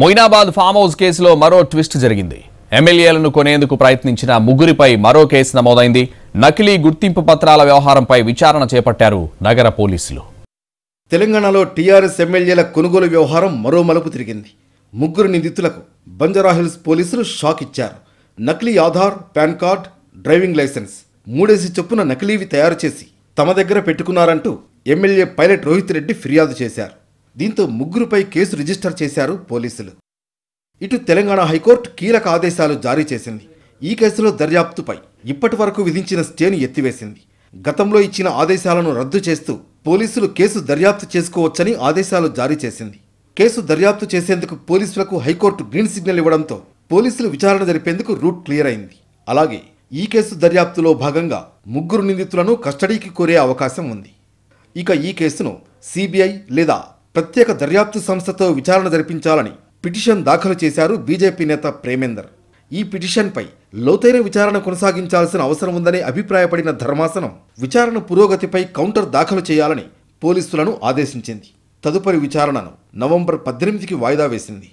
Moinabad farm house కేసులో మరో twist జరిగింది ఎమ్మెల్యేలను కొనేందుకు ప్రయత్నించిన ముగ్గురిపై మరో కేసు నమోదైంది నకిలీ గుర్తింపు పత్రాల వ్యవహారంపై విచారణ చేపట్టారు నగర పోలీసులు తెలంగాణలో టీఆర్ఎస్ ఎమ్మెల్యేల కొనుగోలు వ్యవహారం మరో మలుపు తిరిగింది ముగ్గురు నిందితులకు బంజారాహిల్స్ పోలీసులు షాక్ ఇచ్చారు నకిలీ Aadhaar PAN card driving licence మూడేసి చొప్పున నకిలీవి తయారు చేసి తమ దగ్గర పెట్టుకున్నారంటూ ఎమ్మెల్యే పైలట్ రోహిత్ రెడ్డి ఫిర్యాదు చేశారు దీంతో ముగ్గురుపై కేసు రిజిస్టర్ చేశారు పోలీసులు ఇటు తెలంగాణ హైకోర్టు కీలక ఆదేశాలు జారీ చేసింది ఈ కేసులో దర్యాప్తుపై ఇప్పటి వరకు విధించిన స్టేను ఎత్తివేసింది గతంలో ఇచ్చిన ఆదేశాలను రద్దు చేస్తూ పోలీసులు కేసు దర్యాప్తు చేసుకోవచ్చని ఆదేశాలు జారీ చేసింది కేసు దర్యాప్తు చేసేందుకు పోలీసులకు హైకోర్టు గ్రీన్ సిగ్నల్ ఇవ్వడంతో పోలీసులు విచారణ జరిపేందుకు రూట్ క్లియర్ అయింది అలాగే ఈ కేసు దర్యాప్తులో భాగంగా ముగ్గురు నిందితులను కస్టడీకి కోరే అవకాశం ఉంది ఇక ఈ కేసును సిబిఐ లేదా ప్రత్యేక దర్యాప్తు సంస్థతో విచారణ జరిపించాలని పిటిషన్ దాఖలు చేశారు బీజేపీ నేత ప్రేమేందర్ ఈ పిటిషన్పై లోతైన విచారణ కొనసాగించాల్సిన అవసరం ఉందని అభిప్రాయపడిన ధర్మాసనం విచారణ పురోగతిపై కౌంటర్ దాఖలు చేయాలని పోలీసులను ఆదేశించింది తదుపరి విచారణను నవంబర్ పద్దెనిమిదికి వాయిదా వేసింది